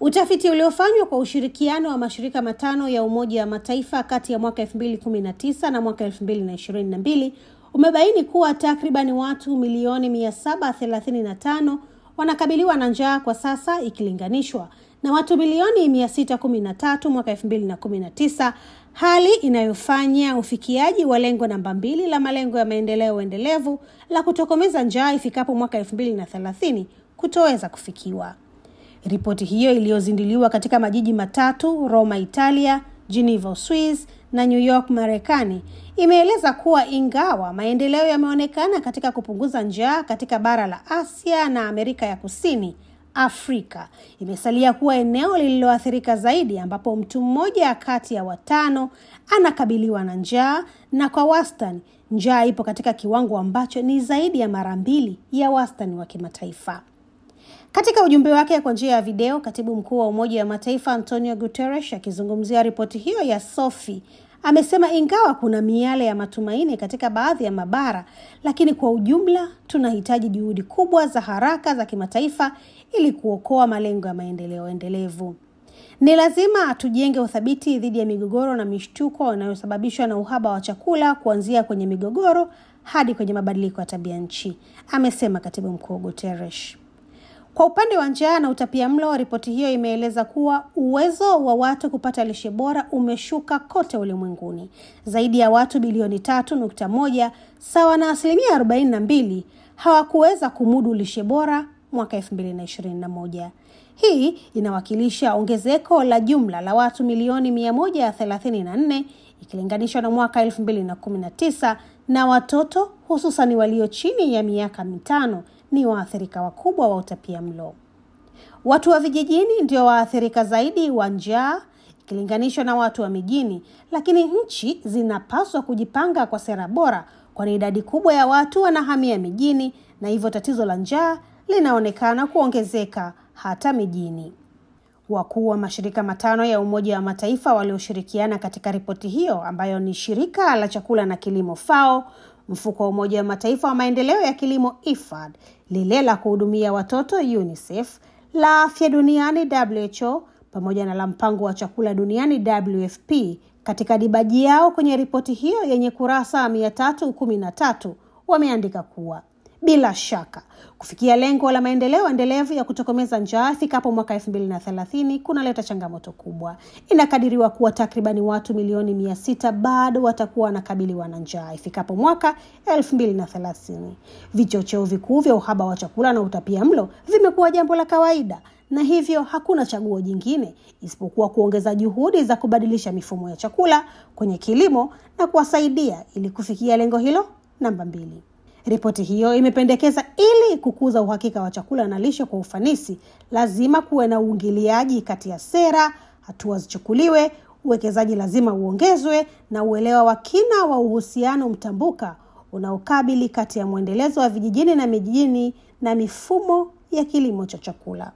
Utafiti uliofanywa kwa ushirikiano wa mashirika matano ya Umoja wa Mataifa kati ya mwaka 2019 na mwaka 2022 umebaini kuwa takribani watu milioni 735 wanakabiliwa na njaa kwa sasa ikilinganishwa na watu milioni 613 mwaka 2019, hali inayofanya ufikiaji wa lengo namba mbili la malengo ya maendeleo endelevu la kutokomeza njaa ifikapo mwaka 2030 kutoweza kufikiwa. Ripoti hiyo iliyozinduliwa katika majiji matatu, Roma, Italia, Geneva, swiss na New York, Marekani, imeeleza kuwa ingawa maendeleo yameonekana katika kupunguza njaa katika bara la Asia na Amerika ya Kusini, Afrika imesalia kuwa eneo lililoathirika zaidi ambapo mtu mmoja kati ya watano anakabiliwa na njaa na kwa wastani njaa ipo katika kiwango ambacho ni zaidi ya mara mbili ya wastani wa kimataifa. Katika ujumbe wake kwa njia ya video, katibu mkuu wa Umoja wa Mataifa Antonio Guterres akizungumzia ripoti hiyo ya SOFI amesema ingawa kuna miale ya matumaini katika baadhi ya mabara, lakini kwa ujumla tunahitaji juhudi kubwa za haraka za kimataifa ili kuokoa malengo ya maendeleo endelevu. Ni lazima tujenge uthabiti dhidi ya migogoro na mishtuko inayosababishwa na uhaba wa chakula, kuanzia kwenye migogoro hadi kwenye mabadiliko ya tabia nchi, amesema katibu mkuu Guterres. Kwa upande wa njaa na utapiamlo, ripoti hiyo imeeleza kuwa uwezo wa watu kupata lishe bora umeshuka kote ulimwenguni. Zaidi ya watu bilioni tatu nukta moja sawa na asilimia arobaini na mbili hawakuweza kumudu lishe bora mwaka 2021. Hii inawakilisha ongezeko la jumla la watu milioni 134 ikilinganishwa na mwaka 2019 na watoto hususani walio chini ya miaka mitano ni waathirika wakubwa wa utapia mlo. Watu wa vijijini ndio waathirika zaidi wa njaa ikilinganishwa na watu wa mijini, lakini nchi zinapaswa kujipanga kwa sera bora, kwani idadi kubwa ya watu wanahamia mijini na hivyo tatizo la njaa linaonekana kuongezeka hata mijini. Wakuu wa mashirika matano ya Umoja wa Mataifa walioshirikiana katika ripoti hiyo ambayo ni shirika la chakula na kilimo FAO, mfuko wa umoja wa mataifa wa maendeleo ya kilimo ifad lile la kuhudumia watoto unicef la afya duniani who pamoja na la mpango wa chakula duniani wfp katika dibaji yao kwenye ripoti hiyo yenye kurasa 313 wameandika kuwa bila shaka kufikia lengo la maendeleo endelevu ya kutokomeza njaa ifikapo mwaka 230 kunaleta changamoto kubwa inakadiriwa kuwa takribani watu milioni 6 bado watakuwa wanakabiliwa na njaa ifikapo mwaka 230 vichocheo vikuu vya uhaba wa chakula na utapia mlo vimekuwa jambo la kawaida na hivyo hakuna chaguo jingine isipokuwa kuongeza juhudi za kubadilisha mifumo ya chakula kwenye kilimo na kuwasaidia ili kufikia lengo hilo namba mbili Ripoti hiyo imependekeza ili kukuza uhakika wa chakula na lishe kwa ufanisi, lazima kuwe na uingiliaji kati ya sera, hatua zichukuliwe, uwekezaji lazima uongezwe, na uelewa wa kina wa uhusiano mtambuka unaokabili kati ya mwendelezo wa vijijini na mijini na mifumo ya kilimo cha chakula.